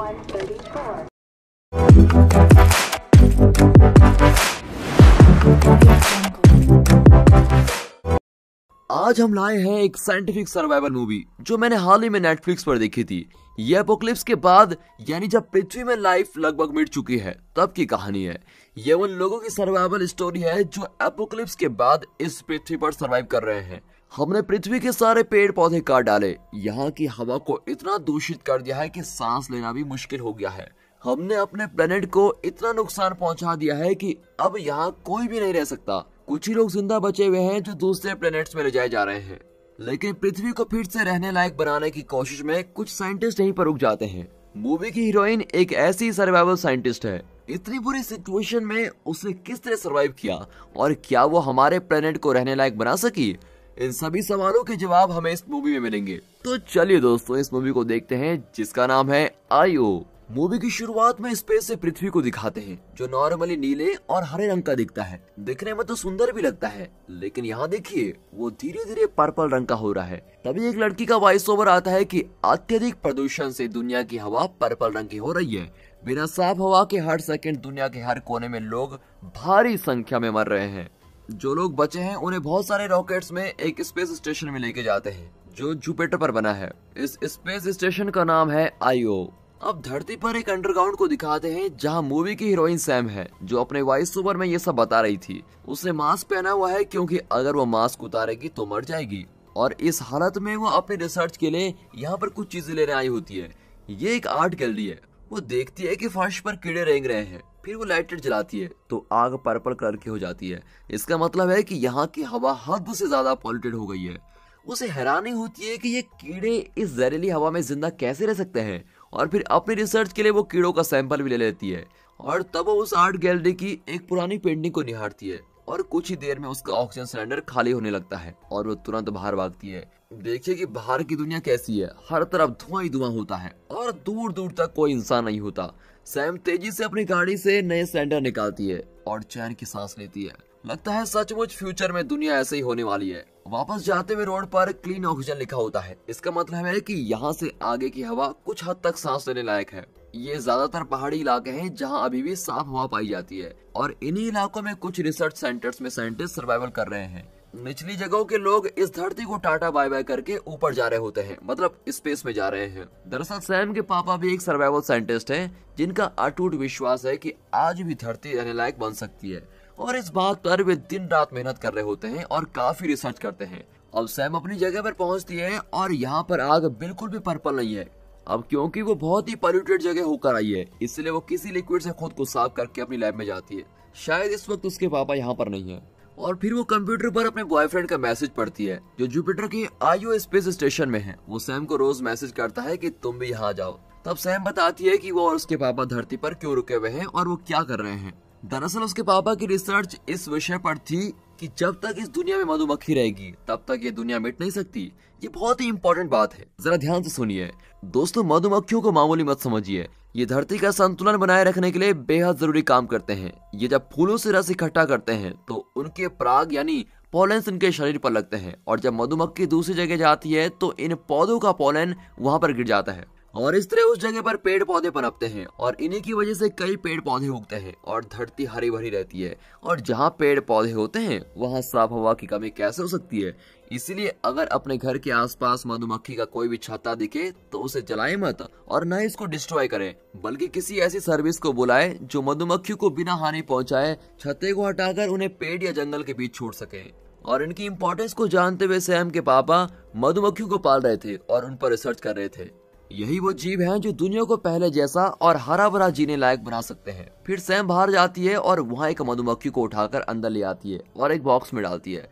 आज हम लाए हैं एक साइंटिफिक सर्वाइवल मूवी जो मैंने हाल ही में नेटफ्लिक्स पर देखी थी ये अपोक्लिप्स के बाद यानी जब पृथ्वी में लाइफ लगभग मिट चुकी है तब की कहानी है ये उन लोगों की सर्वाइवल स्टोरी है जो अपोक्लिप्स के बाद इस पृथ्वी पर सर्वाइव कर रहे हैं हमने पृथ्वी के सारे पेड़ पौधे काट डाले यहाँ की हवा को इतना दूषित कर दिया है कि सांस लेना भी मुश्किल हो गया है हमने अपने प्लेनेट को इतना नुकसान पहुंचा दिया है कि अब यहाँ कोई भी नहीं रह सकता कुछ ही लोग जिंदा बचे हुए हैं जो दूसरे प्लेनेट्स में ले जाए जा रहे हैं लेकिन पृथ्वी को फिर से रहने लायक बनाने की कोशिश में कुछ साइंटिस्ट यहीं पर रुक जाते हैं मूवी की हीरोइन एक ऐसी सर्वाइवल साइंटिस्ट है इतनी बुरी सिचुएशन में उसने किस तरह सर्वाइव किया और क्या वो हमारे प्लेनेट को रहने लायक बना सकी इन सभी सवालों के जवाब हमें इस मूवी में मिलेंगे तो चलिए दोस्तों इस मूवी को देखते हैं जिसका नाम है आईओ मूवी की शुरुआत में स्पेस से पृथ्वी को दिखाते हैं जो नॉर्मली नीले और हरे रंग का दिखता है दिखने में तो सुंदर भी लगता है लेकिन यहाँ देखिए वो धीरे धीरे पर्पल रंग का हो रहा है तभी एक लड़की का वॉइस ओवर आता है कि अत्यधिक प्रदूषण से दुनिया की हवा पर्पल रंग की हो रही है बिना साफ हवा के हर सेकंड दुनिया के हर कोने में लोग भारी संख्या में मर रहे हैं जो लोग बचे हैं उन्हें बहुत सारे रॉकेट्स में एक स्पेस स्टेशन में लेके जाते हैं जो जुपिटर पर बना है इस स्पेस स्टेशन का नाम है आईओ अब धरती पर एक अंडरग्राउंड को दिखाते हैं जहां मूवी की हीरोइन सैम है जो अपने वॉइस ओवर में ये सब बता रही थी उसने मास्क पहना हुआ है क्योंकि अगर वो मास्क उतारेगी तो मर जाएगी और इस हालत में वो अपने रिसर्च के लिए यहाँ पर कुछ चीजें लेने आई होती है ये एक आर्ट गैलरी है वो देखती है कि फर्श पर कीड़े रेंग रहे हैं फिर वो लाइटर जलाती है तो आग पर्पल कलर की हो जाती है इसका मतलब है कि यहाँ की हवा हद से ज़्यादा पॉल्यूटेड हो गई है उसे हैरानी होती है कि ये कीड़े इस जहरीली हवा में जिंदा कैसे रह सकते हैं और फिर अपनी रिसर्च के लिए वो कीड़ों का सैंपल भी ले लेती है और तब वो उस आर्ट गैलरी की एक पुरानी पेंटिंग को निहारती है और कुछ ही देर में उसका ऑक्सीजन सिलेंडर खाली होने लगता है और वो तुरंत बाहर भागती है देखिए कि बाहर की दुनिया कैसी है हर तरफ धुआं ही धुआं होता है और दूर दूर तक कोई इंसान नहीं होता सैम तेजी से अपनी गाड़ी से नए सेंटर निकालती है और चैन की सांस लेती है लगता है सचमुच फ्यूचर में दुनिया ऐसे ही होने वाली है वापस जाते हुए रोड पर क्लीन ऑक्सीजन लिखा होता है इसका मतलब है कि यहाँ से आगे की हवा कुछ हद तक सांस लेने लायक है ये ज्यादातर पहाड़ी इलाके हैं जहाँ अभी भी साफ हवा पाई जाती है और इन्हीं इलाकों में कुछ रिसर्च सेंटर्स में साइंटिस्ट सर्वाइवल कर रहे हैं निचली जगहों के लोग इस धरती को टाटा बाय बाय करके ऊपर जा रहे होते हैं मतलब स्पेस में जा रहे हैं दरअसल सैम के पापा भी एक सर्वाइवल साइंटिस्ट हैं जिनका अटूट विश्वास है कि आज भी धरती रहने लायक बन सकती है और इस बात पर वे दिन रात मेहनत कर रहे होते हैं और काफी रिसर्च करते हैं अब सैम अपनी जगह पर पहुंचती है और यहाँ पर आग बिल्कुल भी पर्पल नहीं है अब क्योंकि वो बहुत ही पॉल्यूटेड जगह होकर आई है इसलिए वो किसी लिक्विड से खुद को साफ करके अपनी लैब में जाती है शायद इस वक्त उसके पापा यहाँ पर नहीं है और फिर वो कंप्यूटर पर अपने बॉयफ्रेंड का मैसेज पढ़ती है जो जुपिटर के आईओ स्पेस स्टेशन में है वो सैम को रोज मैसेज करता है कि तुम भी यहाँ जाओ तब सैम बताती है कि वो और उसके पापा धरती पर क्यों रुके हुए हैं और वो क्या कर रहे हैं दरअसल उसके पापा की रिसर्च इस विषय पर थी कि जब तक इस दुनिया में मधुमक्खी रहेगी तब तक ये दुनिया मिट नहीं सकती ये बहुत ही इम्पोर्टेंट बात है जरा ध्यान से सुनिए दोस्तों मधुमक्खियों को मामूली मत समझिए ये धरती का संतुलन बनाए रखने के लिए बेहद जरूरी काम करते हैं ये जब फूलों से रस इकट्ठा करते हैं तो उनके प्राग यानी पोलेंस इनके शरीर पर लगते हैं और जब मधुमक्खी दूसरी जगह जाती है तो इन पौधों का पोलन वहां पर गिर जाता है और इस तरह उस जगह पर पेड़ पौधे पनपते हैं और इन्हीं की वजह से कई पेड़ पौधे उगते हैं और धरती हरी भरी रहती है और जहाँ पेड़ पौधे होते हैं वहाँ साफ हवा की कमी कैसे हो सकती है इसीलिए अगर अपने घर के आसपास मधुमक्खी का कोई भी छाता दिखे तो उसे जलाए मत और न इसको डिस्ट्रॉय करें बल्कि किसी ऐसी सर्विस को बुलाए जो मधुमक्खी को बिना हानि पहुंचाए छते को हटाकर उन्हें पेड़ या जंगल के बीच छोड़ सके और इनकी इम्पोर्टेंस को जानते हुए सैम के पापा मधुमक्खियों को पाल रहे थे और उन पर रिसर्च कर रहे थे यही वो जीव हैं जो दुनिया को पहले जैसा और हरा भरा जीने लायक बना सकते हैं फिर सैम बाहर जाती है और वहाँ एक मधुमक्खी को उठाकर अंदर ले आती है और एक बॉक्स में डालती है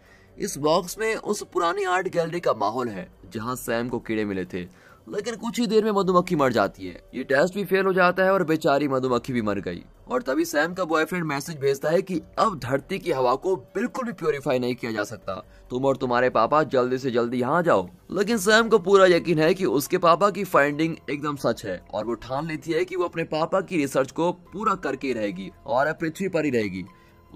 इस बॉक्स में उस पुरानी आर्ट गैलरी का माहौल है जहाँ सैम को कीड़े मिले थे लेकिन कुछ ही देर में मधुमक्खी मर जाती है ये टेस्ट भी फेल हो जाता है और बेचारी मधुमक्खी भी मर गई और तभी सैम का बॉयफ्रेंड मैसेज भेजता है कि अब धरती की हवा को बिल्कुल भी प्योरीफाई नहीं किया जा सकता तुम और तुम्हारे पापा जल्दी से जल्दी यहाँ जाओ लेकिन सैम को पूरा यकीन है कि उसके पापा की फाइंडिंग एकदम सच है और वो ठान लेती है कि वो अपने पापा की रिसर्च को पूरा करके रहेगी और पृथ्वी पर ही रहेगी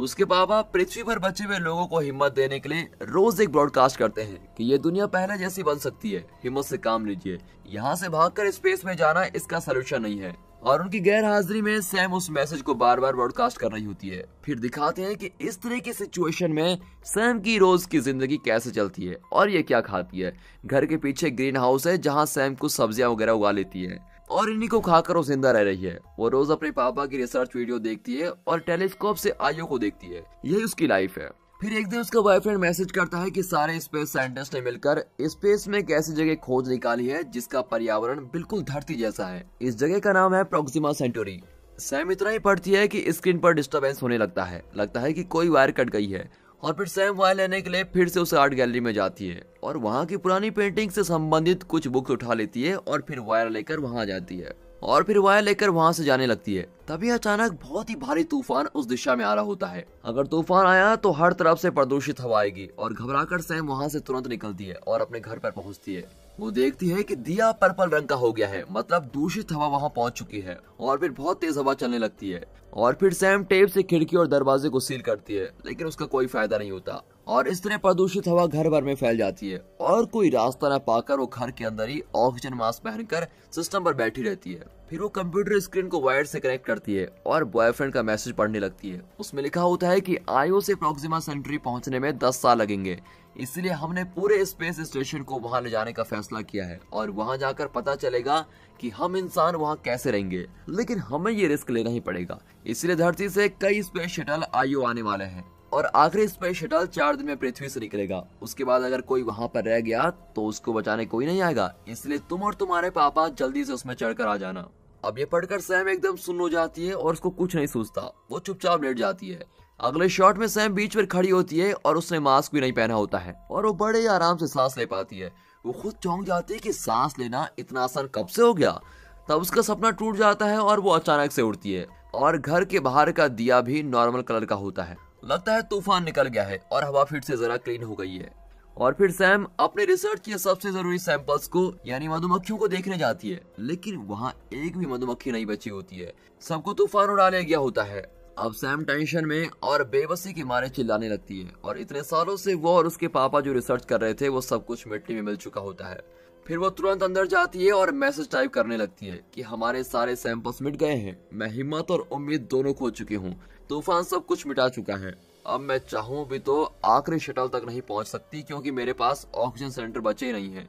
उसके बाबा पृथ्वी पर बचे हुए लोगों को हिम्मत देने के लिए रोज एक ब्रॉडकास्ट करते हैं कि ये दुनिया पहले जैसी बन सकती है हिम्मत से काम लीजिए यहाँ से भागकर स्पेस में जाना इसका सलूशन नहीं है और उनकी गैर हाजिरी में सैम उस मैसेज को बार बार ब्रॉडकास्ट कर रही होती है फिर दिखाते हैं कि इस तरह की सिचुएशन में सैम की रोज की जिंदगी कैसे चलती है और ये क्या खाती है घर के पीछे ग्रीन हाउस है जहाँ सैम कुछ सब्जियां वगैरह उगा लेती है और इन्हीं को खाकर वो जिंदा रह रही है वो रोज अपने पापा की रिसर्च वीडियो देखती है और टेलीस्कोप से आयो को देखती है यही उसकी लाइफ है फिर एक दिन उसका बॉयफ्रेंड मैसेज करता है कि सारे स्पेस साइंटिस्ट ने मिलकर स्पेस में एक ऐसी जगह खोज निकाली है जिसका पर्यावरण बिल्कुल धरती जैसा है इस जगह का नाम है प्रोक्सिमा सेंटोरी सैम इतना ही पढ़ती है कि स्क्रीन पर डिस्टरबेंस होने लगता है लगता है कि कोई वायर कट गई है और फिर सैम वाय लेने के लिए फिर से उस आर्ट गैलरी में जाती है और वहाँ की पुरानी पेंटिंग से संबंधित कुछ बुक्स उठा लेती है और फिर वायर लेकर वहाँ जाती है और फिर वायर लेकर वहाँ से जाने लगती है तभी अचानक बहुत ही भारी तूफान उस दिशा में आ रहा होता है अगर तूफान आया तो हर तरफ से प्रदूषित हवा आएगी और घबराकर सैम वहाँ से तुरंत निकलती है और अपने घर पर पहुँचती है वो देखती है कि दिया पर्पल रंग का हो गया है मतलब दूषित हवा वहाँ पहुँच चुकी है और फिर बहुत तेज हवा चलने लगती है और फिर सैम टेप से खिड़की और दरवाजे को सील करती है लेकिन उसका कोई फायदा नहीं होता और इस तरह प्रदूषित हवा घर भर में फैल जाती है और कोई रास्ता ना पाकर वो घर के अंदर ही ऑक्सीजन मास्क पहनकर सिस्टम पर बैठी रहती है फिर वो कंप्यूटर स्क्रीन को वायर से कनेक्ट करती है और बॉयफ्रेंड का मैसेज पढ़ने लगती है उसमें लिखा होता है कि आयो से प्रोक्सिमा सेंट्री पहुंचने में 10 साल लगेंगे इसलिए हमने पूरे स्पेस स्टेशन को वहां ले जाने का फैसला किया है और वहां जाकर पता चलेगा कि हम इंसान वहां कैसे रहेंगे लेकिन हमें ये रिस्क लेना ही पड़ेगा इसलिए धरती से कई स्पेस शटल आयो आने वाले हैं और आखिरी स्पेस शटल चार दिन में पृथ्वी से निकलेगा उसके बाद अगर कोई वहां पर रह गया तो उसको बचाने कोई नहीं आएगा इसलिए तुम और तुम्हारे पापा जल्दी से उसमें चढ़कर आ जाना अब ये पढ़कर सैम एकदम सुन हो जाती है और उसको कुछ नहीं सोचता वो चुपचाप लेट जाती है अगले शॉट में सैम बीच पर खड़ी होती है और उसने मास्क भी नहीं पहना होता है और वो बड़े आराम से सांस ले पाती है वो खुद चौंक जाती है कि सांस लेना इतना आसान कब से हो गया तब उसका सपना टूट जाता है और वो अचानक से उड़ती है और घर के बाहर का दिया भी नॉर्मल कलर का होता है लगता है तूफान निकल गया है और हवा फिर से जरा क्लीन हो गई है और फिर सैम अपने रिसर्च के सबसे जरूरी सैंपल्स को यानी मधुमक्खियों को देखने जाती है लेकिन वहाँ एक भी मधुमक्खी नहीं बची होती है सबको तूफान उड़ा लिया गया होता है अब सैम टेंशन में और बेबसी के मारे चिल्लाने लगती है और इतने सालों से वो और उसके पापा जो रिसर्च कर रहे थे वो सब कुछ मिट्टी में मिल चुका होता है फिर वो तुरंत अंदर जाती है और मैसेज टाइप करने लगती है कि हमारे सारे सैंपल्स मिट गए हैं मैं हिम्मत और उम्मीद दोनों खो चुकी हूँ तूफान सब कुछ मिटा चुका है अब मैं चाहूँ भी तो आखिरी शटल तक नहीं पहुँच सकती क्योंकि मेरे पास ऑक्सीजन सिलेंडर बचे ही नहीं है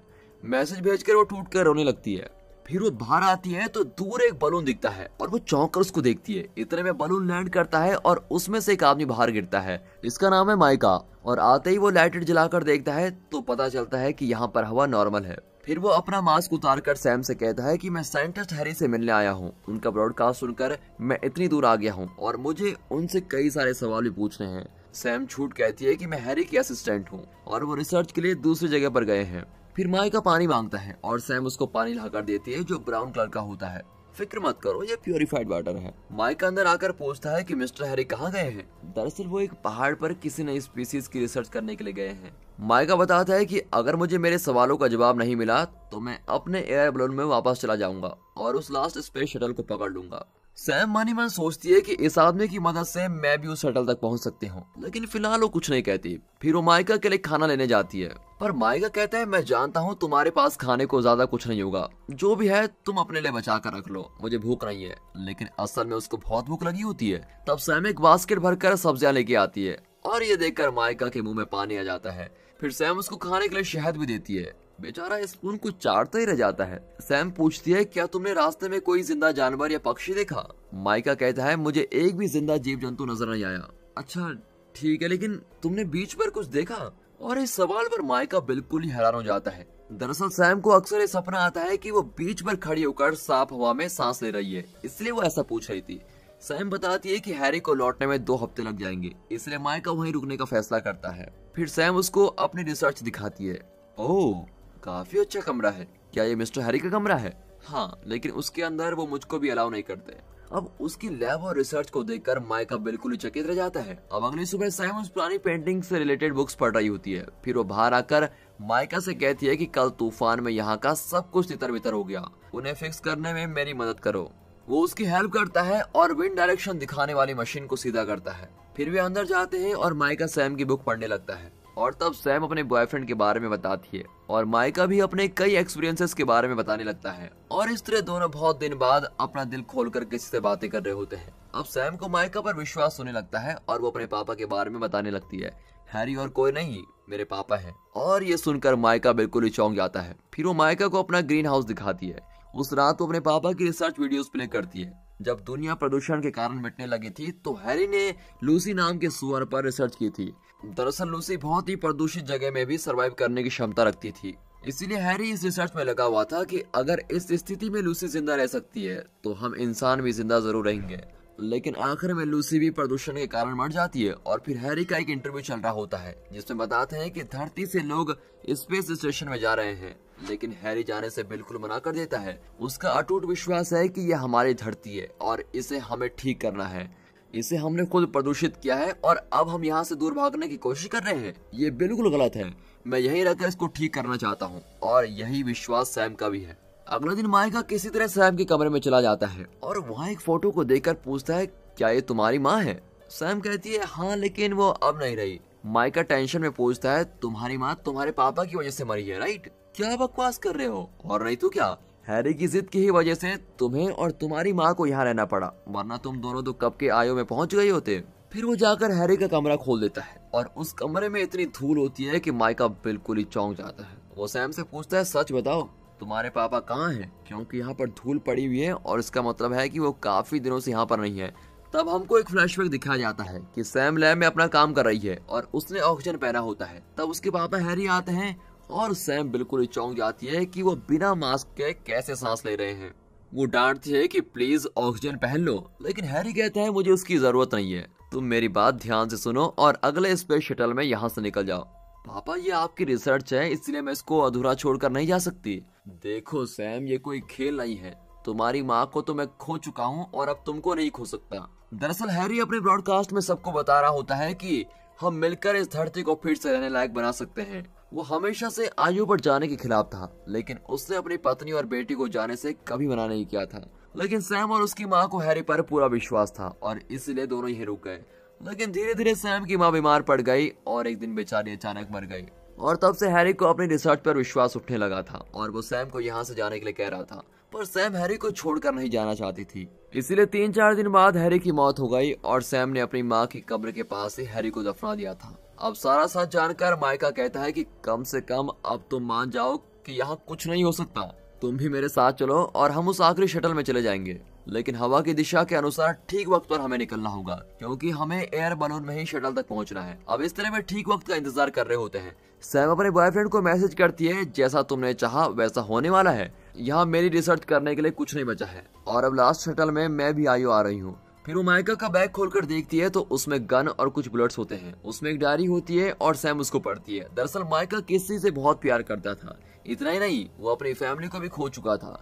मैसेज भेजकर वो टूट कर रोने लगती है फिर वो बाहर आती है तो दूर एक बलून दिखता है और वो चौंक कर उसको देखती है इतने में बलून लैंड करता है और उसमें से एक आदमी बाहर गिरता है इसका नाम है माइका और आते ही वो लाइटेड जलाकर देखता है तो पता चलता है कि यहाँ पर हवा नॉर्मल है फिर वो अपना मास्क उतार कर सैम से कहता है कि मैं साइंटिस्ट हैरी से मिलने आया हूँ उनका ब्रॉडकास्ट सुनकर मैं इतनी दूर आ गया हूँ और मुझे उनसे कई सारे सवाल भी पूछने हैं सैम छूट कहती है कि मैं हैरी की असिस्टेंट हूँ और वो रिसर्च के लिए दूसरी जगह पर गए हैं फिर का पानी मांगता है और सैम उसको पानी लाकर देती है जो ब्राउन कलर का होता है फिक्र मत करो ये प्योरीफाइड वाटर है माइक अंदर आकर पूछता है कि मिस्टर हैरी कहाँ गए हैं दरअसल वो एक पहाड़ पर किसी नई स्पीसीज की रिसर्च करने के लिए गए हैं माइका बताता है कि अगर मुझे मेरे सवालों का जवाब नहीं मिला तो मैं अपने एयर बलून में वापस चला जाऊंगा और उस लास्ट स्पेस शटल को पकड़ लूंगा सैम मनी मन सोचती है कि इस आदमी की मदद से मैं भी उस शटल तक पहुंच सकती हूँ लेकिन फिलहाल वो कुछ नहीं कहती फिर वो माइका के लिए खाना लेने जाती है पर माइका कहता है मैं जानता हूँ तुम्हारे पास खाने को ज्यादा कुछ नहीं होगा जो भी है तुम अपने लिए बचा कर रख लो मुझे भूख नहीं है लेकिन असल में उसको बहुत भूख लगी होती है तब सैम एक बास्केट भर कर सब्जियां लेके आती है और ये देखकर मायका के मुंह में पानी आ जाता है फिर सैम उसको खाने के लिए शहद भी देती है बेचारा इस स्पून को चाटता ही रह जाता है सैम पूछती है क्या तुमने रास्ते में कोई जिंदा जानवर या पक्षी देखा माइका कहता है मुझे एक भी जिंदा जीव जंतु नजर नहीं आया अच्छा ठीक है लेकिन तुमने बीच पर कुछ देखा और इस सवाल पर माइका बिल्कुल ही हैरान हो जाता है दरअसल सैम को अक्सर ये सपना आता है कि वो बीच पर खड़ी होकर साफ हवा में सांस ले रही है इसलिए वो ऐसा पूछ रही थी सैम बताती है कि हैरी को लौटने में दो हफ्ते लग जाएंगे इसलिए माइका वहीं रुकने का फैसला करता है फिर सैम उसको अपनी रिसर्च दिखाती है ओह काफी अच्छा कमरा है क्या ये मिस्टर हैरी का कमरा है हाँ लेकिन उसके अंदर वो मुझको भी अलाउ नहीं करते अब उसकी लैब और रिसर्च को देख कर माइका बिल्कुल चकित रह जाता है अब अगली सुबह सैम उस पुरानी पेंटिंग से रिलेटेड बुक्स पढ़ रही होती है फिर वो बाहर आकर माइका से कहती है कि कल तूफान में यहाँ का सब कुछ तितर बितर हो गया उन्हें फिक्स करने में मेरी मदद करो वो उसकी हेल्प करता है और विंड डायरेक्शन दिखाने वाली मशीन को सीधा करता है फिर वे अंदर जाते हैं और माइका सैम की बुक पढ़ने लगता है और तब सैम अपने बॉयफ्रेंड के बारे में बताती है और माइका भी अपने कई एक्सपीरियंसेस के बारे में बताने लगता है और इस तरह दोनों बहुत दिन बाद अपना दिल खोल कर किसी से बातें कर रहे होते हैं अब सैम को माइका पर विश्वास होने लगता है और वो अपने पापा के बारे में बताने लगती है हैरी और कोई नहीं मेरे पापा हैं और ये सुनकर माइका बिल्कुल ही चौंक जाता है फिर वो माइका को अपना ग्रीन हाउस दिखाती है उस रात वो अपने पापा की रिसर्च वीडियोस प्ले करती है जब दुनिया प्रदूषण के कारण मिटने लगी थी तो हैरी ने लूसी नाम के सुअर पर रिसर्च की थी दरअसल लूसी बहुत ही प्रदूषित जगह में भी सर्वाइव करने की क्षमता रखती थी इसीलिए हैरी इस रिसर्च में लगा हुआ था कि अगर इस स्थिति में लूसी जिंदा रह सकती है तो हम इंसान भी जिंदा जरूर रहेंगे लेकिन आखिर में लूसी भी प्रदूषण के कारण मर जाती है और फिर हैरी का एक इंटरव्यू चल रहा होता है जिसमें बताते हैं कि धरती से लोग स्पेस स्टेशन में जा रहे हैं लेकिन हैरी जाने से बिल्कुल मना कर देता है उसका अटूट विश्वास है कि यह हमारी धरती है और इसे हमें ठीक करना है इसे हमने खुद प्रदूषित किया है और अब हम यहाँ से दूर भागने की कोशिश कर रहे हैं ये बिल्कुल गलत है मैं यही रहकर इसको ठीक करना चाहता हूँ और यही विश्वास सैम का भी है अगले दिन मायका किसी तरह सैम के कमरे में चला जाता है और वहाँ एक फोटो को देख पूछता है क्या ये तुम्हारी माँ है सैम कहती है हाँ लेकिन वो अब नहीं रही माइका टेंशन में पूछता है तुम्हारी माँ तुम्हारे पापा की वजह से मरी है राइट क्या बकवास कर रहे हो और रही तू क्या हैरी की जिद की ही वजह से तुम्हें और तुम्हारी माँ को यहाँ रहना पड़ा वरना तुम दोनों तो कब के आयो में पहुँच गए होते फिर वो जाकर हैरी का कमरा खोल देता है और उस कमरे में इतनी धूल होती है कि माइका बिल्कुल ही चौंक जाता है वो सैम से पूछता है सच बताओ तुम्हारे पापा कहाँ हैं क्योंकि यहाँ पर धूल पड़ी हुई है और इसका मतलब है कि वो काफी दिनों से यहाँ पर नहीं है तब हमको एक फ्लैशबैक दिखाया जाता है कि सैम लैब में अपना काम कर रही है और उसने ऑक्सीजन पहना होता है तब उसके पापा हैरी आते हैं और सैम बिल्कुल ही चौंक जाती है कि वो बिना मास्क के कैसे सांस ले रहे हैं वो डांटती है कि प्लीज ऑक्सीजन पहन लो लेकिन हैरी कहता है मुझे उसकी जरूरत नहीं है तुम मेरी बात ध्यान से सुनो और अगले स्पेस शटल में यहाँ से निकल जाओ पापा ये आपकी रिसर्च है इसलिए मैं इसको अधूरा छोड़कर नहीं जा सकती देखो सैम ये कोई खेल नहीं है तुम्हारी माँ को तो मैं खो चुका हूँ और अब तुमको नहीं खो सकता दरअसल हैरी अपने ब्रॉडकास्ट में सबको बता रहा होता है कि हम मिलकर इस धरती को फिर से रहने लायक बना सकते हैं वो हमेशा से आयु पर जाने के खिलाफ था लेकिन उसने अपनी पत्नी और बेटी को जाने से कभी मना नहीं किया था लेकिन सैम और उसकी माँ को हैरी पर पूरा विश्वास था और इसलिए दोनों ही रुक गए लेकिन धीरे धीरे सैम की माँ बीमार पड़ गई और एक दिन बेचारी अचानक मर गई और तब से हैरी को अपनी रिसर्च पर विश्वास उठने लगा था और वो सैम को यहाँ से जाने के लिए कह रहा था पर सैम हैरी को छोड़कर नहीं जाना चाहती थी इसीलिए तीन चार दिन बाद हैरी की मौत हो गई और सैम ने अपनी माँ की कब्र के पास ही हैरी को दफना दिया था अब सारा साथ जानकर मायका कहता है कि कम से कम अब तुम मान जाओ कि यहाँ कुछ नहीं हो सकता तुम भी मेरे साथ चलो और हम उस आखिरी शटल में चले जाएंगे लेकिन हवा की दिशा के अनुसार ठीक वक्त पर हमें निकलना होगा क्योंकि हमें एयर बलून में ही शटल तक पहुंचना है अब इस तरह में ठीक वक्त का इंतजार कर रहे होते हैं सैम अपने बॉयफ्रेंड को मैसेज करती है जैसा तुमने चाहा वैसा होने वाला है यहाँ मेरी रिसर्च करने के लिए कुछ नहीं बचा है और अब लास्ट शटल में मैं भी आयु आ रही हूँ फिर वो माइकल का बैग खोलकर देखती है तो उसमें गन और कुछ बुलेट्स होते हैं उसमें एक डायरी होती है और सैम उसको पढ़ती है दरअसल माइका किसी से बहुत प्यार करता था इतना ही नहीं वो अपनी फैमिली को भी खो चुका था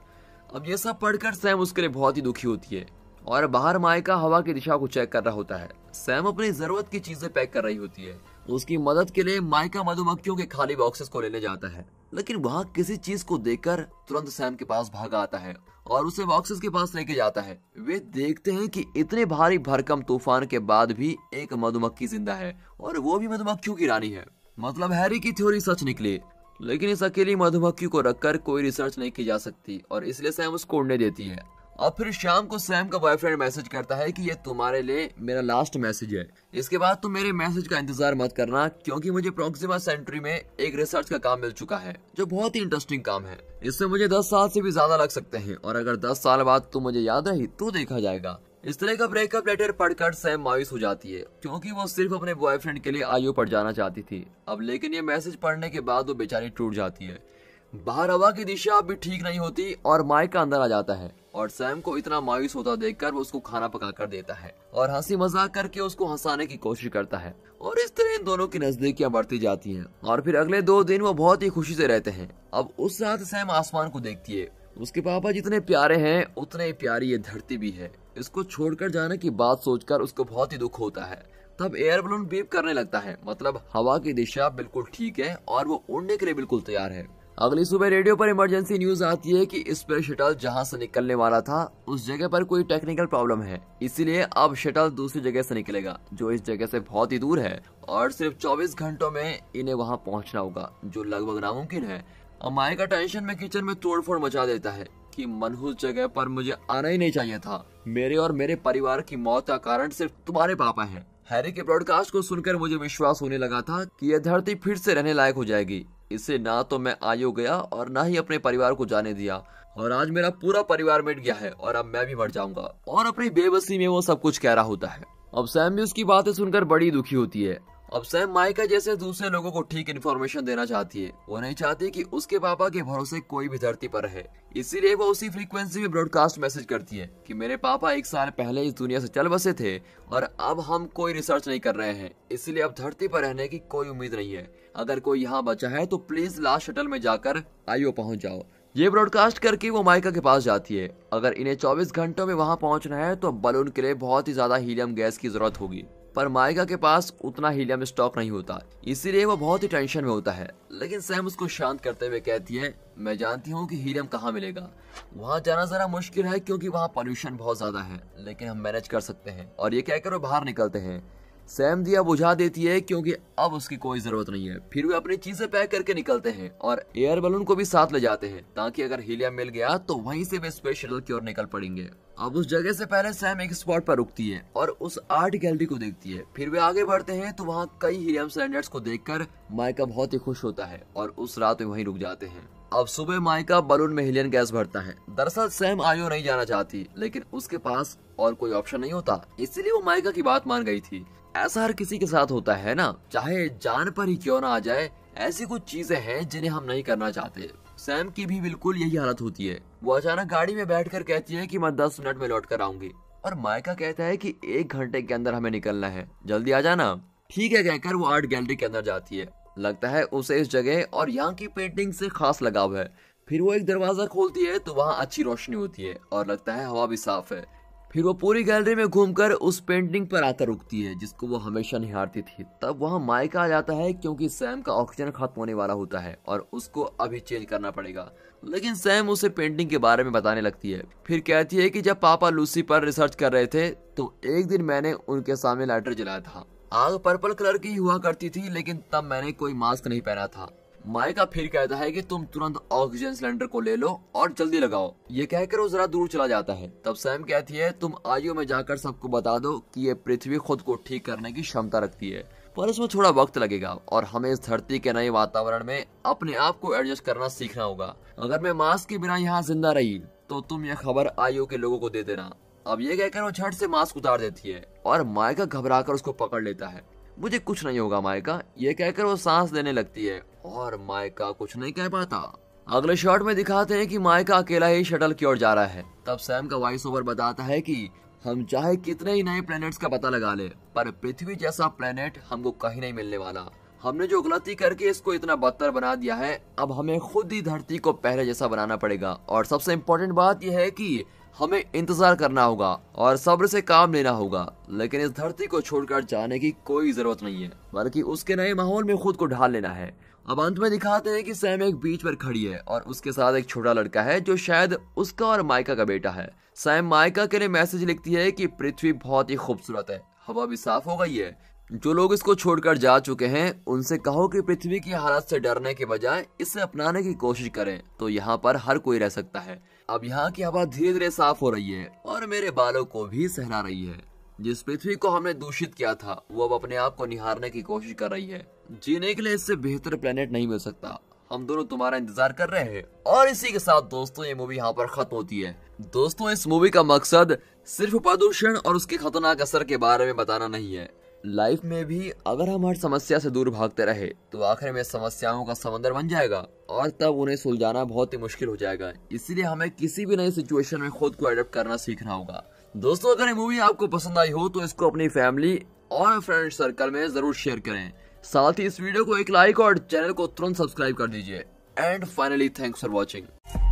अब ये सब पढ़कर सैम उसके लिए बहुत ही दुखी होती है और बाहर माइका हवा की दिशा को चेक कर रहा होता है सैम अपनी जरूरत की चीजें पैक कर रही होती है उसकी मदद के लिए माइका मधुमक्खियों के खाली बॉक्सेस को लेने जाता है लेकिन वहाँ किसी चीज को देखकर तुरंत सैम के पास भागा आता है और उसे बॉक्सेस के पास लेके जाता है वे देखते हैं कि इतने भारी भरकम तूफान के बाद भी एक मधुमक्खी जिंदा है और वो भी मधुमक्खियों की रानी है मतलब हैरी की थ्योरी सच निकली लेकिन इस अकेली मधुमक्खी को रखकर कोई रिसर्च नहीं की जा सकती और इसलिए सैम उसको उड़ने देती है और फिर शाम को सैम का बॉयफ्रेंड मैसेज करता है कि ये तुम्हारे लिए मेरा लास्ट मैसेज है इसके बाद तुम मेरे मैसेज का इंतजार मत करना क्योंकि मुझे प्रोक्सिमा सेंट्री में एक रिसर्च का काम मिल चुका है जो बहुत ही इंटरेस्टिंग काम है इसमें मुझे दस साल से भी ज्यादा लग सकते हैं और अगर दस साल बाद तुम मुझे याद रही तो देखा जाएगा इस तरह का ब्रेकअप लेटर पढ़कर सैम मायूस हो जाती है क्योंकि वो सिर्फ अपने बॉयफ्रेंड के लिए आयु पर जाना चाहती थी अब लेकिन ये मैसेज पढ़ने के बाद वो बेचारी टूट जाती है बाहर हवा की दिशा अब ठीक नहीं होती और माइक का अंदर आ जाता है और सैम को इतना मायूस होता देखकर वो उसको खाना पका कर देता है और हंसी मजाक करके उसको हंसाने की कोशिश करता है और इस तरह इन दोनों की नजदीकियां बढ़ती जाती हैं और फिर अगले दो दिन वो बहुत ही खुशी से रहते हैं अब उस रात सैम आसमान को देखती है उसके पापा जितने प्यारे हैं उतने ही प्यारी ये धरती भी है इसको छोड़कर जाने की बात सोचकर उसको बहुत ही दुख होता है तब एयर बलून बीप करने लगता है मतलब हवा की दिशा बिल्कुल ठीक है और वो उड़ने के लिए बिल्कुल तैयार है अगली सुबह रेडियो पर इमरजेंसी न्यूज आती है कि स्पेस शटल जहां से निकलने वाला था उस जगह पर कोई टेक्निकल प्रॉब्लम है इसीलिए अब शटल दूसरी जगह से निकलेगा जो इस जगह से बहुत ही दूर है और सिर्फ 24 घंटों में इन्हें वहां पहुंचना होगा जो लगभग नामुमकिन है अमाय का टेंशन में किचन में तोड़फोड़ मचा देता है कि मनहूस जगह पर मुझे आना ही नहीं चाहिए था मेरे और मेरे परिवार की मौत का कारण सिर्फ तुम्हारे पापा है हैरी के ब्रॉडकास्ट को सुनकर मुझे विश्वास होने लगा था कि यह धरती फिर से रहने लायक हो जाएगी इसे ना तो मैं आयो गया और ना ही अपने परिवार को जाने दिया और आज मेरा पूरा परिवार मिट गया है और अब मैं भी मर जाऊंगा और अपनी बेबसी में वो सब कुछ कह रहा होता है अब सैम भी उसकी बातें सुनकर बड़ी दुखी होती है अब सैम माइका जैसे दूसरे लोगों को ठीक इन्फॉर्मेशन देना चाहती है वो नहीं चाहती कि उसके पापा के भरोसे कोई भी धरती पर रहे इसीलिए वो उसी फ्रीक्वेंसी में ब्रॉडकास्ट मैसेज करती है कि मेरे पापा एक साल पहले इस दुनिया से चल बसे थे और अब हम कोई रिसर्च नहीं कर रहे हैं इसलिए अब धरती पर रहने की कोई उम्मीद नहीं है अगर कोई यहाँ बचा है तो प्लीज लास्ट शटल में जाकर आईओ पहुँच जाओ ये ब्रॉडकास्ट करके वो माइका के पास जाती है अगर इन्हें 24 घंटों में वहां पहुंचना है तो बलून के लिए बहुत ही ज्यादा हीलियम गैस की जरूरत होगी पर माइका के पास उतना हीलियम स्टॉक नहीं होता इसीलिए वो बहुत ही टेंशन में होता है लेकिन सैम उसको शांत करते हुए कहती है मैं जानती हूँ कि हीलियम कहाँ मिलेगा वहाँ जाना जरा मुश्किल है क्योंकि वहाँ पॉल्यूशन बहुत ज्यादा है लेकिन हम मैनेज कर सकते हैं और ये कहकर वो बाहर निकलते हैं सैम दिया बुझा देती है क्योंकि अब उसकी कोई जरूरत नहीं है फिर वे अपनी चीजें पैक करके निकलते हैं और एयर बलून को भी साथ ले जाते हैं ताकि अगर हीलियम मिल गया तो वहीं से वे स्पेस शटल की ओर निकल पड़ेंगे अब उस जगह से पहले सैम एक स्पॉट पर रुकती है और उस आर्ट गैलरी को देखती है फिर वे आगे बढ़ते हैं तो वहाँ कई हीलियम सिलेंडर्स को देखकर माइका बहुत ही खुश होता है और उस रात में वहीं रुक जाते हैं अब सुबह माइका बलून में हिलियन गैस भरता है दरअसल सैम आयो नहीं जाना चाहती लेकिन उसके पास और कोई ऑप्शन नहीं होता इसीलिए वो माइका की बात मान गई थी ऐसा हर किसी के साथ होता है ना चाहे जान पर ही क्यों ना आ जाए ऐसी कुछ चीजें हैं जिन्हें हम नहीं करना चाहते सैम की भी बिल्कुल यही हालत होती है वो अचानक गाड़ी में बैठ कर कहती है की मैं दस मिनट में लौट कर आऊंगी और मायका कहता है की एक घंटे के अंदर हमें निकलना है जल्दी आ जाना ठीक है कहकर वो आर्ट गैलरी के अंदर जाती है लगता है उसे इस जगह और यहाँ की पेंटिंग से खास लगाव है फिर वो एक दरवाजा खोलती है तो वहाँ अच्छी रोशनी होती है और लगता है हवा भी साफ है फिर वो पूरी गैलरी में घूमकर उस पेंटिंग पर आकर रुकती है जिसको वो हमेशा निहारती थी तब वहाँ मायका आ जाता है क्योंकि सैम का ऑक्सीजन खत्म होने वाला होता है और उसको अभी चेंज करना पड़ेगा लेकिन सैम उसे पेंटिंग के बारे में बताने लगती है फिर कहती है कि जब पापा लूसी पर रिसर्च कर रहे थे तो एक दिन मैंने उनके सामने लाइटर जलाया था आग पर्पल कलर की हुआ करती थी लेकिन तब मैंने कोई मास्क नहीं पहना था मायका फिर कहता है कि तुम तुरंत ऑक्सीजन सिलेंडर को ले लो और जल्दी लगाओ ये कहकर वो जरा दूर चला जाता है तब सैम कहती है तुम आयो में जाकर सबको बता दो कि ये पृथ्वी खुद को ठीक करने की क्षमता रखती है पर इसमें थोड़ा वक्त लगेगा और हमें इस धरती के नए वातावरण में अपने आप को एडजस्ट करना सीखना होगा अगर मैं मास्क के बिना यहाँ जिंदा रही तो तुम यह खबर आयो के लोगों को दे देना अब ये कहकर वो झट से मास्क उतार देती है और मायका कर उसको पकड़ लेता है मुझे कुछ नहीं होगा मायका ये कहकर वो सांस लेने लगती है और मायका कुछ नहीं कह पाता अगले शॉट में दिखाते हैं कि मायका अकेला ही शटल की ओर जा रहा है तब सैम का वॉइस ओवर बताता है कि हम चाहे कितने ही नए प्लेनेट्स का पता लगा ले पर पृथ्वी जैसा प्लेनेट हमको कहीं नहीं मिलने वाला हमने जो गलती करके इसको इतना बदतर बना दिया है अब हमें खुद ही धरती को पहले जैसा बनाना पड़ेगा और सबसे इम्पोर्टेंट बात यह है कि हमें इंतज़ार करना होगा और सब्र से काम लेना होगा लेकिन इस धरती को छोड़कर जाने की कोई ज़रूरत नहीं है बल्कि उसके नए माहौल में खुद को ढाल लेना है अब अंत में दिखाते हैं कि सैम एक बीच पर खड़ी है और उसके साथ एक छोटा लड़का है जो शायद उसका और माइका का बेटा है सैम माइका के लिए मैसेज लिखती है कि पृथ्वी बहुत ही खूबसूरत है हवा भी साफ हो गई है जो लोग इसको छोड़कर जा चुके हैं उनसे कहो कि पृथ्वी की हालत से डरने के बजाय इसे अपनाने की कोशिश करें तो यहाँ पर हर कोई रह सकता है अब यहाँ की हवा धीरे धीरे साफ हो रही है और मेरे बालों को भी सहरा रही है जिस पृथ्वी को हमने दूषित किया था वो अब अपने आप को निहारने की कोशिश कर रही है जीने के लिए इससे बेहतर प्लेनेट नहीं मिल सकता हम दोनों तुम्हारा इंतजार कर रहे हैं और इसी के साथ दोस्तों ये मूवी यहाँ पर खत्म होती है दोस्तों इस मूवी का मकसद सिर्फ प्रदूषण और उसके खतरनाक असर के बारे में बताना नहीं है लाइफ में भी अगर हम हर समस्या से दूर भागते रहे तो आखिर में समस्याओं का समंदर बन जाएगा और तब उन्हें सुलझाना बहुत ही मुश्किल हो जाएगा इसीलिए हमें किसी भी नई सिचुएशन में खुद को अडेप्ट करना सीखना होगा दोस्तों अगर ये मूवी आपको पसंद आई हो तो इसको अपनी फैमिली और फ्रेंड सर्कल में जरूर शेयर करें साथ ही इस वीडियो को एक लाइक और चैनल को तुरंत सब्सक्राइब कर दीजिए and finally thanks for watching